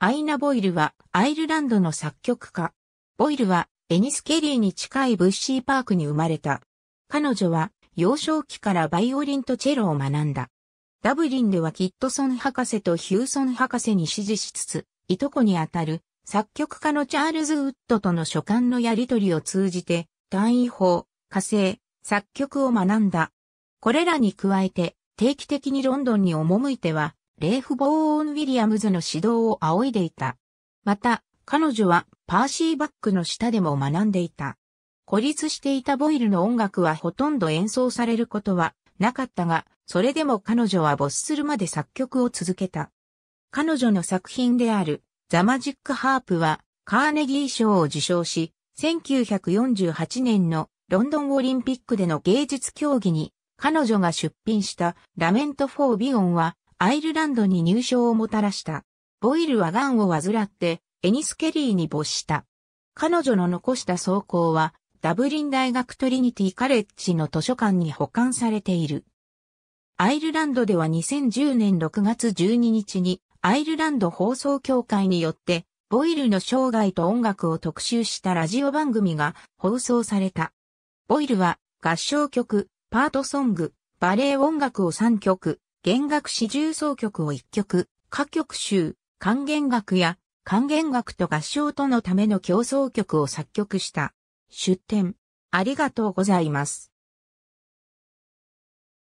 アイナ・ボイルはアイルランドの作曲家。ボイルはエニス・ケリーに近いブッシーパークに生まれた。彼女は幼少期からバイオリンとチェロを学んだ。ダブリンではキットソン博士とヒューソン博士に支持しつつ、いとこにあたる作曲家のチャールズ・ウッドとの書簡のやり取りを通じて、単位法、火星、作曲を学んだ。これらに加えて、定期的にロンドンに赴いては、レーフ・ボーン・ウィリアムズの指導を仰いでいた。また、彼女はパーシー・バックの下でも学んでいた。孤立していたボイルの音楽はほとんど演奏されることはなかったが、それでも彼女は没するまで作曲を続けた。彼女の作品であるザ・マジック・ハープはカーネギー賞を受賞し、1948年のロンドンオリンピックでの芸術競技に彼女が出品したラメント・フォー・ビオンはアイルランドに入賞をもたらした。ボイルは癌を患って、エニスケリーに没した。彼女の残した装甲は、ダブリン大学トリニティカレッジの図書館に保管されている。アイルランドでは2010年6月12日に、アイルランド放送協会によって、ボイルの生涯と音楽を特集したラジオ番組が放送された。ボイルは合唱曲、パートソング、バレエ音楽を3曲、弦楽四重奏曲を一曲、歌曲集、管弦楽や管弦楽と合唱とのための競争曲を作曲した。出展。ありがとうございます。